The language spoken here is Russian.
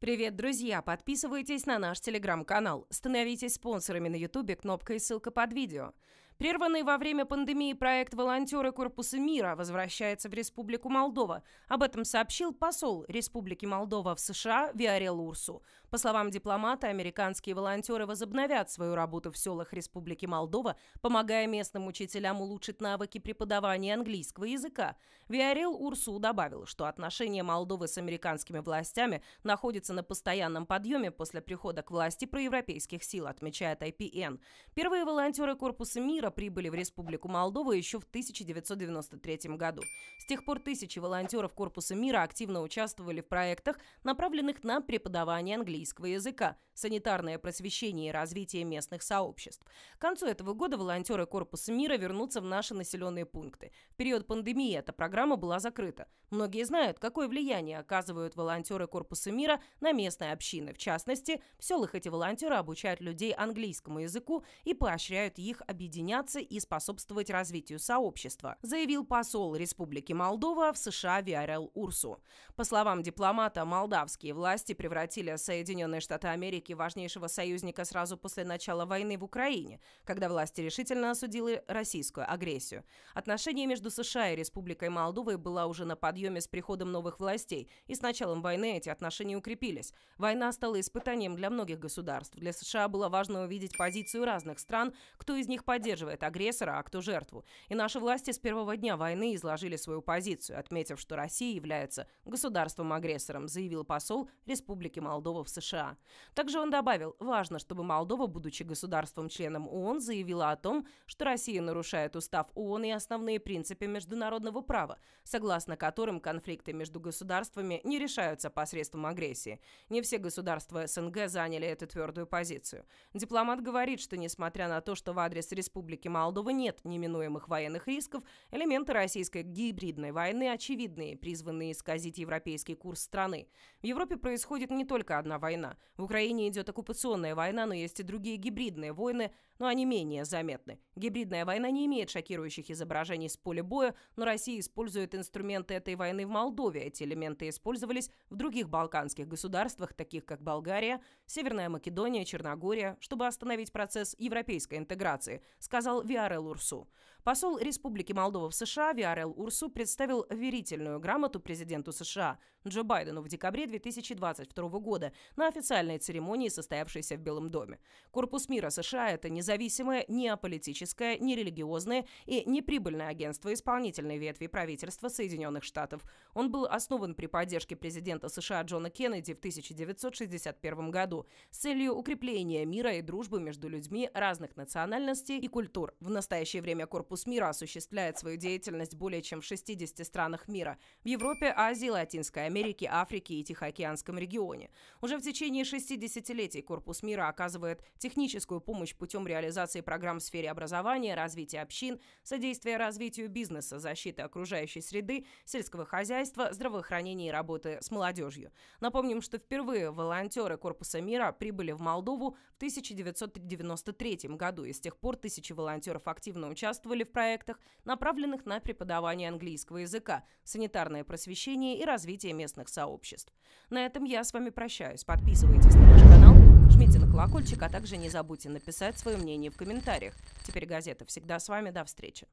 Привет, друзья! Подписывайтесь на наш телеграм-канал, становитесь спонсорами на ютубе кнопкой «Ссылка под видео». Прерванный во время пандемии проект «Волонтеры Корпуса мира» возвращается в Республику Молдова. Об этом сообщил посол Республики Молдова в США Виарел Урсу. По словам дипломата, американские волонтеры возобновят свою работу в селах Республики Молдова, помогая местным учителям улучшить навыки преподавания английского языка. Виарел Урсу добавил, что отношения Молдовы с американскими властями находятся на постоянном подъеме после прихода к власти проевропейских сил, отмечает IPN. Первые волонтеры Корпуса мира мира прибыли в Республику Молдова еще в 1993 году. С тех пор тысячи волонтеров Корпуса мира активно участвовали в проектах, направленных на преподавание английского языка, санитарное просвещение и развитие местных сообществ. К концу этого года волонтеры Корпуса мира вернутся в наши населенные пункты. В период пандемии эта программа была закрыта. Многие знают, какое влияние оказывают волонтеры Корпуса мира на местные общины. В частности, в селах эти волонтеры обучают людей английскому языку и поощряют их объединяться объединяться и способствовать развитию сообщества, заявил посол Республики Молдова в США Виарел Урсу. По словам дипломата, молдавские власти превратили Соединенные Штаты Америки в важнейшего союзника сразу после начала войны в Украине, когда власти решительно осудили российскую агрессию. Отношения между США и Республикой Молдовой была уже на подъеме с приходом новых властей, и с началом войны эти отношения укрепились. Война стала испытанием для многих государств. Для США было важно увидеть позицию разных стран, кто из них поддерживает связывает агрессора, а кто жертву. И наши власти с первого дня войны изложили свою позицию, отметив, что Россия является государством-агрессором, заявил посол Республики Молдова в США. Также он добавил, важно, чтобы Молдова, будучи государством-членом ООН, заявила о том, что Россия нарушает устав ООН и основные принципы международного права, согласно которым конфликты между государствами не решаются посредством агрессии. Не все государства СНГ заняли эту твердую позицию. Дипломат говорит, что несмотря на то, что в адрес Республики Республики Молдова нет неминуемых военных рисков, элементы российской гибридной войны очевидные, призванные исказить европейский курс страны. В Европе происходит не только одна война. В Украине идет оккупационная война, но есть и другие гибридные войны, но они менее заметны. Гибридная война не имеет шокирующих изображений с поля боя, но Россия использует инструменты этой войны в Молдове. Эти элементы использовались в других балканских государствах, таких как Болгария, Северная Македония, Черногория, чтобы остановить процесс европейской интеграции, сказал Виарел Урсу. Посол Республики Молдова в США Виарел Урсу представил верительную грамоту президенту США Джо Байдену в декабре 2022 года на официальной церемонии, состоявшейся в Белом доме. Корпус мира США – это независимое, неаполитическое, нерелигиозное и неприбыльное агентство исполнительной ветви правительства Соединенных Штатов. Он был основан при поддержке президента США Джона Кеннеди в 1961 году с целью укрепления мира и дружбы между людьми разных национальностей и культур. В настоящее время корпус Союз мира осуществляет свою деятельность более чем в 60 странах мира – в Европе, Азии, Латинской Америке, Африке и Тихоокеанском регионе. Уже в течение 60-летий Корпус мира оказывает техническую помощь путем реализации программ в сфере образования, развития общин, содействия развитию бизнеса, защиты окружающей среды, сельского хозяйства, здравоохранения и работы с молодежью. Напомним, что впервые волонтеры Корпуса мира прибыли в Молдову в 1993 году, и с тех пор тысячи волонтеров активно участвовали в проектах, направленных на преподавание английского языка, санитарное просвещение и развитие местных сообществ. На этом я с вами прощаюсь. Подписывайтесь на наш канал, жмите на колокольчик, а также не забудьте написать свое мнение в комментариях. Теперь газета всегда с вами. До встречи.